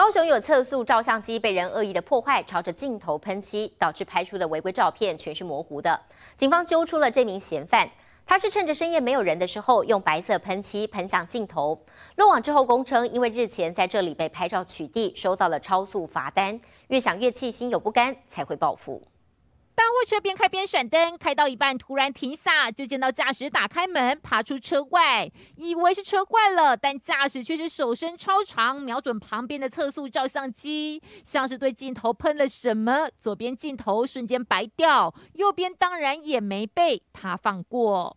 高雄有测速照相机被人恶意的破坏，朝着镜头喷漆，导致拍出的违规照片全是模糊的。警方揪出了这名嫌犯，他是趁着深夜没有人的时候，用白色喷漆喷向镜头。落网之后，供称因为日前在这里被拍照取缔，收到了超速罚单，越想越气，心有不甘才会报复。货车边开边闪灯，开到一半突然停下，就见到驾驶打开门爬出车外，以为是车坏了，但驾驶却是手伸超长，瞄准旁边的测速照相机，像是对镜头喷了什么，左边镜头瞬间白掉，右边当然也没被他放过，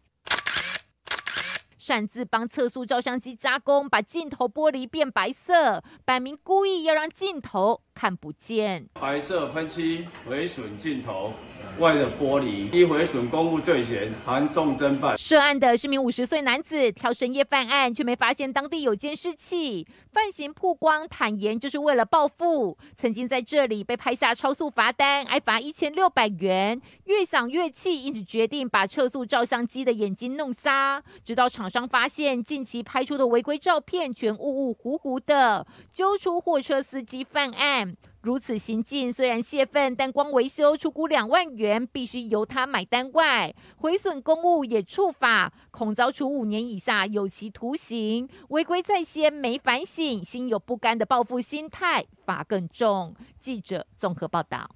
擅自帮测速照相机加工，把镜头玻璃变白色，摆明故意要让镜头。看不见白色喷漆毁损镜头外的玻璃，一毁损公务罪嫌，函送侦办。涉案的是名五十岁男子，挑深夜犯案，却没发现当地有监视器。犯行曝光坦言，就是为了报复。曾经在这里被拍下超速罚单，挨罚一千六百元，越想越气，因此决定把测速照相机的眼睛弄瞎。直到厂商发现近期拍出的违规照片全雾雾糊糊的，揪出货车司机犯案。如此行径虽然泄愤，但光维修出估两万元必须由他买单外，毁损公物也触法，恐遭处五年以下有期徒刑。违规在先，没反省，心有不甘的报复心态，罚更重。记者综合报道。